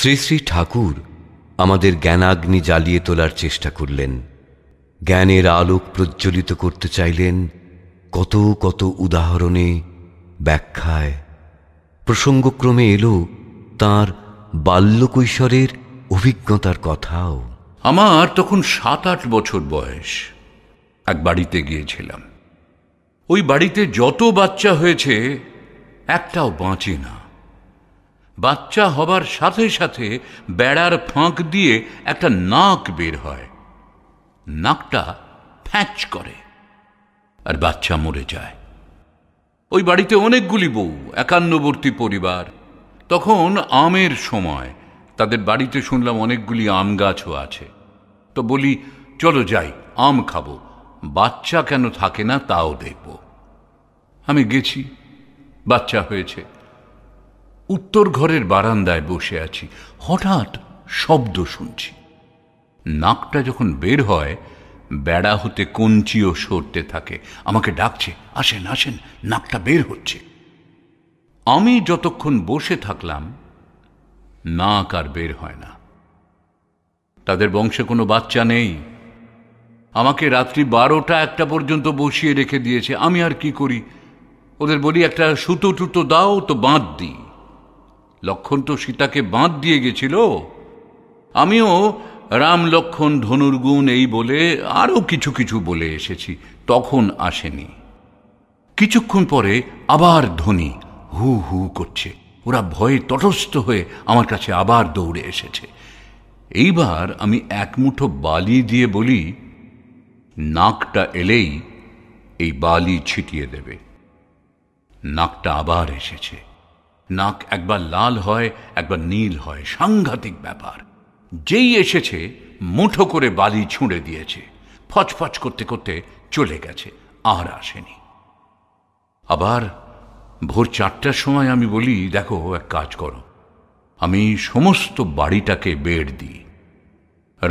শ্রী শ্রী ঠাকুর আমাদের জ্ঞানাগ্নি জ্বালিয়ে তোলার চেষ্টা করলেন জ্ঞানের আলোক প্রজ্বলিত করতে চাইলেন কত কত উদাহরণে ব্যাখ্যায় প্রসঙ্গক্রমে এলো তার বাল্যকৈশোরের অভিজ্ঞতার কথাও আমার তখন সাত আট বছর বয়স এক বাড়িতে গিয়েছিলাম ওই বাড়িতে যত বাচ্চা হয়েছে একটাও বাঁচে না বাচ্চা হবার সাথে সাথে বেড়ার ফাঁক দিয়ে একটা নাক বের হয় নাকটা ফ্যাঁচ করে আর বাচ্চা মরে যায় ওই বাড়িতে অনেকগুলি বউ একান্নবর্তী পরিবার তখন আমের সময় তাদের বাড়িতে শুনলাম অনেকগুলি আম গাছও আছে তো বলি চলো যাই আম খাবো বাচ্চা কেন থাকে না তাও দেখব আমি গেছি বাচ্চা হয়েছে উত্তর ঘরের বারান্দায় বসে আছি হঠাৎ শব্দ শুনছি নাকটা যখন বের হয় বেড়া হতে কঞ্চিও সরতে থাকে আমাকে ডাকছে আসেন আসেন নাকটা বের হচ্ছে আমি যতক্ষণ বসে থাকলাম নাক আর বের হয় না তাদের বংশে কোনো বাচ্চা নেই আমাকে রাত্রি বারোটা একটা পর্যন্ত বসিয়ে রেখে দিয়েছে আমি আর কি করি ওদের বলি একটা সুতো টুতো দাও তো বাঁধ দিই লক্ষণ তো সীতাকে বাঁধ দিয়ে গেছিল আমিও রাম লক্ষণ ধনুর্গুণ এই বলে আরও কিছু কিছু বলে এসেছি তখন আসেনি কিছুক্ষণ পরে আবার ধ্বনি হু হু করছে ওরা ভয়ে তটস্থ হয়ে আমার কাছে আবার দৌড়ে এসেছে এইবার আমি এক মুঠো বালি দিয়ে বলি নাকটা এলেই এই বালি ছিটিয়ে দেবে নাকটা আবার এসেছে নাক একবার লাল হয় একবার নীল হয় সাংঘাতিক ব্যাপার যেই এসেছে মুঠো করে বালি ছুঁড়ে দিয়েছে ফচফচ করতে করতে চলে গেছে আর আসেনি আবার ভোর চারটার সময় আমি বলি দেখো এক কাজ করো আমি সমস্ত বাড়িটাকে বেড় দিই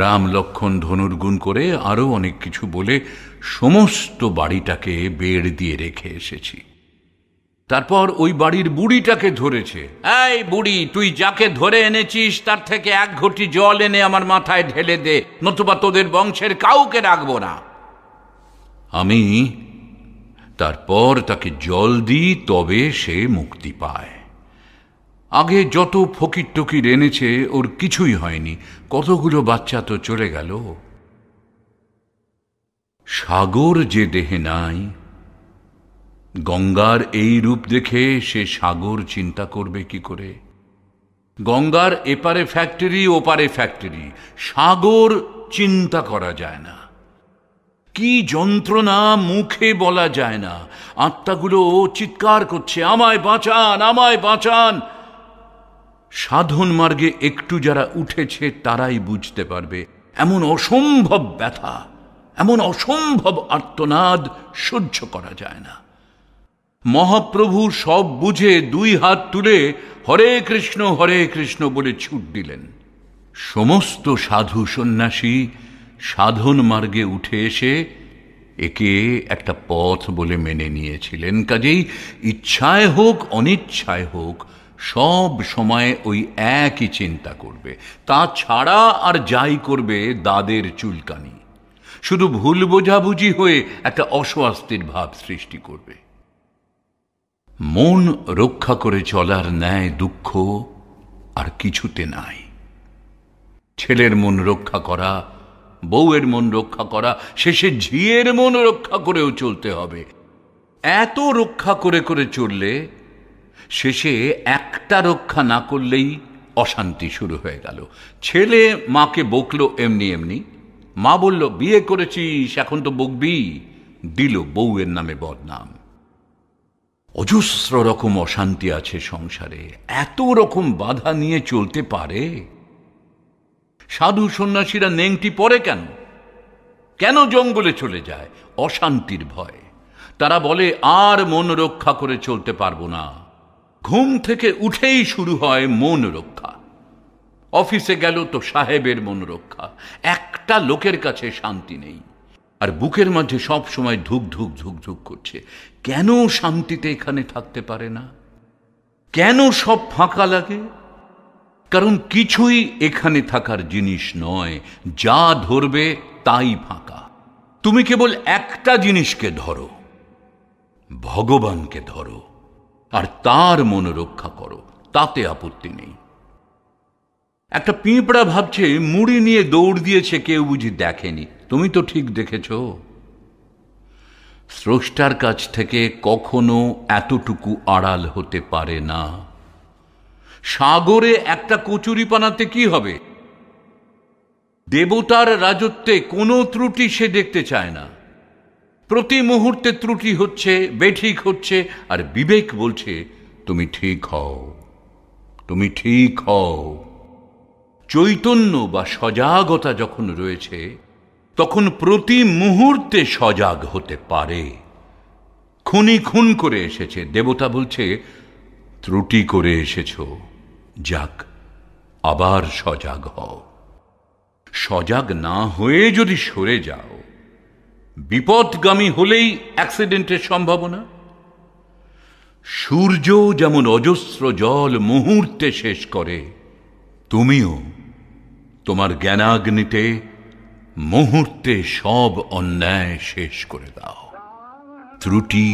রাম লক্ষণ ধনুর্গুণ করে আরও অনেক কিছু বলে সমস্ত বাড়িটাকে বেড় দিয়ে রেখে এসেছি তারপর ওই বাড়ির বুড়িটাকে ধরেছে এই বুড়ি তুই যাকে ধরে এনেছিস তার থেকে এক ঘটি জল এনে আমার মাথায় ঢেলে দে নতুবা তোদের বংশের কাউকে রাখবো না আমি তারপর তাকে জল দিই তবে সে মুক্তি পায় আগে যত ফকির টকির এনেছে ওর কিছুই হয়নি কতগুলো বাচ্চা তো চলে গেল সাগর যে দেহে নাই গঙ্গার এই রূপ দেখে সে সাগর চিন্তা করবে কি করে গঙ্গার এপারে ফ্যাক্টরি ওপারে ফ্যাক্টরি সাগর চিন্তা করা যায় না কি যন্ত্রণা মুখে বলা যায় না আত্মাগুলো চিৎকার করছে আমায় বাঁচান আমায় বাঁচান সাধন মার্গে একটু যারা উঠেছে তারাই বুঝতে পারবে এমন অসম্ভব ব্যথা এমন অসম্ভব আর্তনাদ সহ্য করা যায় না মহাপ্রভু সব বুঝে দুই হাত তুলে হরে কৃষ্ণ হরে কৃষ্ণ বলে ছুট দিলেন সমস্ত সাধু সন্ন্যাসী সাধন মার্গে উঠে এসে একে একটা পথ বলে মেনে নিয়েছিলেন কাজেই ইচ্ছায় হোক অনিচ্ছায় হোক সব সময় ওই একই চিন্তা করবে তা ছাড়া আর যাই করবে দাদের চুলকানি শুধু ভুল বোঝাবুঝি হয়ে একটা অস্বাস্থ্যের ভাব সৃষ্টি করবে মন রক্ষা করে চলার ন্যায় দুঃখ আর কিছুতে নাই ছেলের মন রক্ষা করা বউয়ের মন রক্ষা করা শেষে ঝিয়ের মন রক্ষা করেও চলতে হবে এত রক্ষা করে করে চললে শেষে একটা রক্ষা না করলেই অশান্তি শুরু হয়ে গেল ছেলে মাকে বকলো এমনি এমনি মা বলল বিয়ে করেছিস এখন তো বকবি দিল বউয়ের নামে বদনাম অজস্র রকম অশান্তি আছে সংসারে এত রকম বাধা নিয়ে চলতে পারে সাধু সন্ন্যাসীরা নেংটি পরে কেন কেন জঙ্গলে চলে যায় অশান্তির ভয় তারা বলে আর মন রক্ষা করে চলতে পারবো না ঘুম থেকে উঠেই শুরু হয় মন রক্ষা অফিসে গেল তো সাহেবের মন রক্ষা একটা লোকের কাছে শান্তি নেই আর বুকের মাঝে সব সময় ধুক ধুক ধুক ধুক করছে কেন শান্তিতে এখানে থাকতে পারে না কেন সব ফাঁকা লাগে কারণ কিছুই এখানে থাকার জিনিস নয় যা ধরবে তাই ফাঁকা তুমি কেবল একটা জিনিসকে ধরো ভগবানকে ধরো আর তার রক্ষা করো তাতে আপত্তি নেই একটা পিঁপড়া ভাবছে মুড়ি নিয়ে দৌড় দিয়েছে কেউ বুঝি দেখেনি তুমি তো ঠিক দেখেছ স্রষ্টার কাছ থেকে কখনো এতটুকু আড়াল হতে পারে না সাগরে একটা কচুরি পানাতে কি হবে দেবতার রাজত্বে কোনো ত্রুটি সে দেখতে চায় না প্রতি মুহূর্তে ত্রুটি হচ্ছে বেঠিক হচ্ছে আর বিবেক বলছে তুমি ঠিক হও তুমি ঠিক হও চৈতন্য বা সজাগতা যখন রয়েছে তখন প্রতি মুহূর্তে সজাগ হতে পারে খুনি খুন করে এসেছে দেবতা বলছে ত্রুটি করে এসেছ যাক আবার সজাগ হও সজাগ না হয়ে যদি সরে যাও বিপদগামী হলেই অ্যাক্সিডেন্টের সম্ভাবনা সূর্য যেমন অজস্র জল মুহূর্তে শেষ করে তুমিও তোমার জ্ঞানাগ্নিতে মুহূর্তে সব অন্যায় শেষ করে দাও ত্রুটি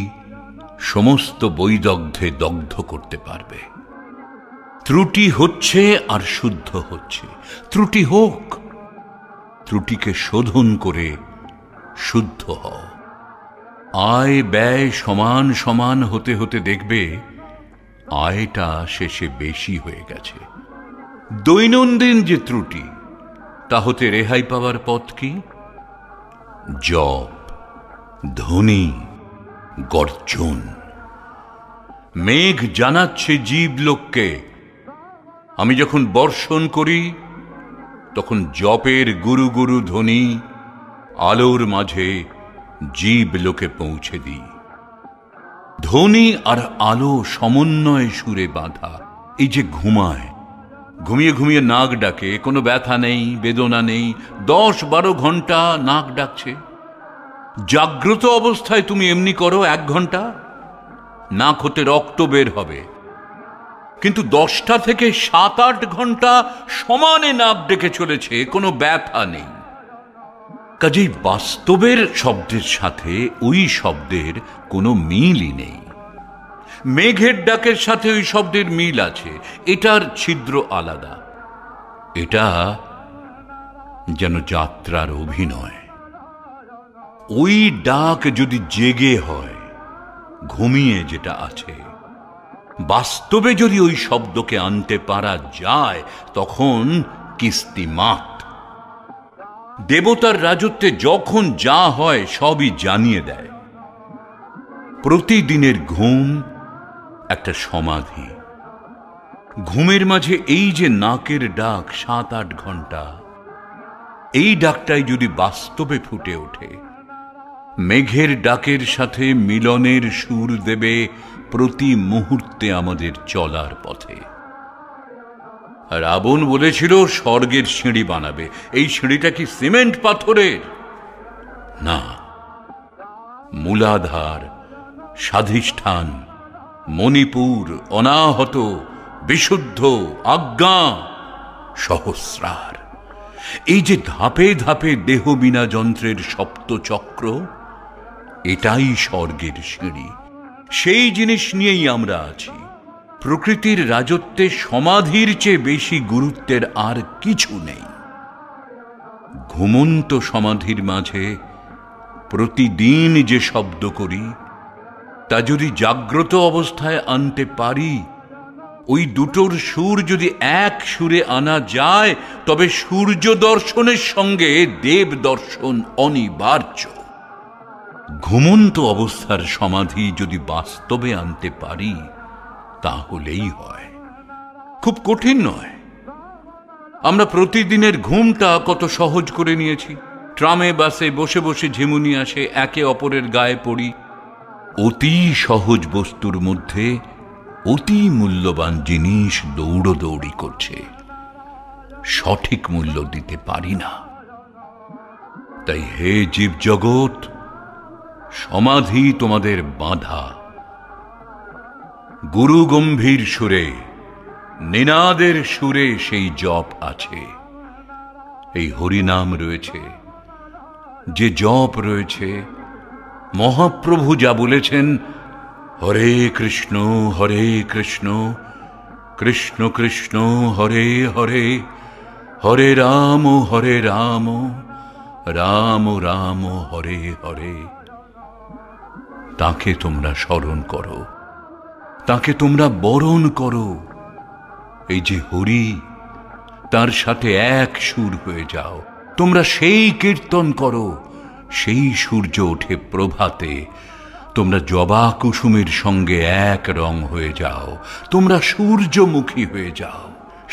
সমস্ত বৈদগ্ধে দগ্ধ করতে পারবে ত্রুটি হচ্ছে আর শুদ্ধ হচ্ছে ত্রুটি হোক ত্রুটিকে শোধন করে শুদ্ধ হও আয় ব্যয় সমান সমান হতে হতে দেখবে আয়টা শেষে বেশি হয়ে গেছে দৈনন্দিন যে ত্রুটি তা হতে রেহাই পাওয়ার পথ কি জপ ধ্বনি গর্জন মেঘ জানাচ্ছে জীব লোককে আমি যখন বর্ষণ করি তখন জপের গুরু গুরু ধ্বনি আলোর মাঝে জীব লোকে পৌঁছে দিই ধ্বনি আর আলো সমন্বয় সুরে বাঁধা এই যে ঘুমায় ঘুমিয়ে ঘুমিয়ে নাক ডাকে কোনো ব্যথা নেই বেদনা নেই দশ বারো ঘন্টা নাক ডাকছে জাগ্রত অবস্থায় তুমি এমনি করো এক ঘন্টা নাক হতে রক্ত বের হবে কিন্তু দশটা থেকে সাত আট ঘন্টা সমানে নাক ডেকে চলেছে কোনো ব্যথা নেই কাজেই বাস্তবের শব্দের সাথে ওই শব্দের কোনো মিলই নেই মেঘের ডাকের সাথে ওই শব্দের মিল আছে এটার ছিদ্র আলাদা এটা যেন যাত্রার অভিনয় ওই ডাক যদি জেগে হয় ঘুমিয়ে যেটা আছে বাস্তবে যদি ওই শব্দকে আনতে পারা যায় তখন কিস্তি মাত দেবতার রাজত্বে যখন যা হয় সবই জানিয়ে দেয় প্রতিদিনের ঘুম একটা সমাধি ঘুমের মাঝে এই যে নাকের ডাক সাত আট ঘন্টা এই ডাকটাই যদি বাস্তবে ফুটে ওঠে মেঘের ডাকের সাথে মিলনের সুর দেবে প্রতি মুহূর্তে আমাদের চলার পথে রাবণ বলেছিল স্বর্গের সিঁড়ি বানাবে এই সিঁড়িটা কি সিমেন্ট পাথরের না মূলাধার সাধিষ্ঠান মণিপুর অনাহত বিশুদ্ধ আজ্ঞা সহস্রার এই যে ধাপে ধাপে দেহ বিনা যন্ত্রের সপ্তচক্র এটাই স্বর্গের সিঁড়ি সেই জিনিস নিয়েই আমরা আছি প্রকৃতির রাজত্বে সমাধির চেয়ে বেশি গুরুত্বের আর কিছু নেই ঘুমন্ত সমাধির মাঝে প্রতিদিন যে শব্দ করি তা যদি জাগ্রত অবস্থায় আনতে পারি ওই দুটোর সুর যদি এক সুরে আনা যায় তবে সূর্য দর্শনের সঙ্গে দেব দর্শন অনিবার্য ঘুমন্ত অবস্থার সমাধি যদি বাস্তবে আনতে পারি তাহলেই হয় খুব কঠিন নয় আমরা প্রতিদিনের ঘুমটা কত সহজ করে নিয়েছি ট্রামে বাসে বসে বসে ঝিমুনি আসে একে অপরের গায়ে পড়ি অতি সহজ বস্তুর মধ্যে অতি মূল্যবান জিনিস দৌড়ি করছে সঠিক মূল্য দিতে পারি না তাই হে জগৎ সমাধি তোমাদের বাধা গুরু গম্ভীর সুরে নিনাদের সুরে সেই জপ আছে এই হরিনাম রয়েছে যে জপ রয়েছে মহাপ্রভু যা বলেছেন হরে কৃষ্ণ হরে কৃষ্ণ কৃষ্ণ কৃষ্ণ হরে হরে হরে রাম হরে রাম রাম রাম হরে হরে তাকে তোমরা স্মরণ করো তাকে তোমরা বরণ করো এই যে হরি তার সাথে এক সুর হয়ে যাও তোমরা সেই কীর্তন করো সেই সূর্য ওঠে প্রভাতে তোমরা জবা কুসুমের সঙ্গে এক রং হয়ে যাও তোমরা সূর্যমুখী হয়ে যাও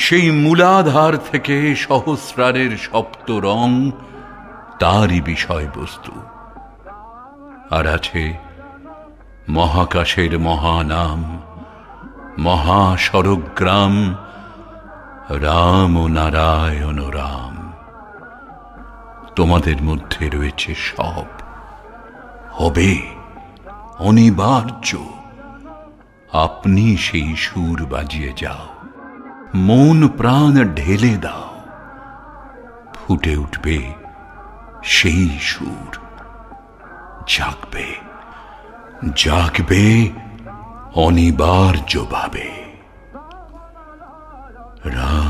সেই মূলাধার থেকে সহস্রারের সপ্ত রং তারই বিষয়বস্তু আর আছে মহাকাশের মহানাম মহাসড়গ্রাম রাম নারায়ণ রাম তোমাদের মধ্যে রয়েছে সব হবে অনিবার্য আপনি সেই সুর বাজিয়ে যাও মন প্রাণ ঢেলে দাও ফুটে উঠবে সেই সুর জাগবে জাগবে অনিবার্যভাবে রা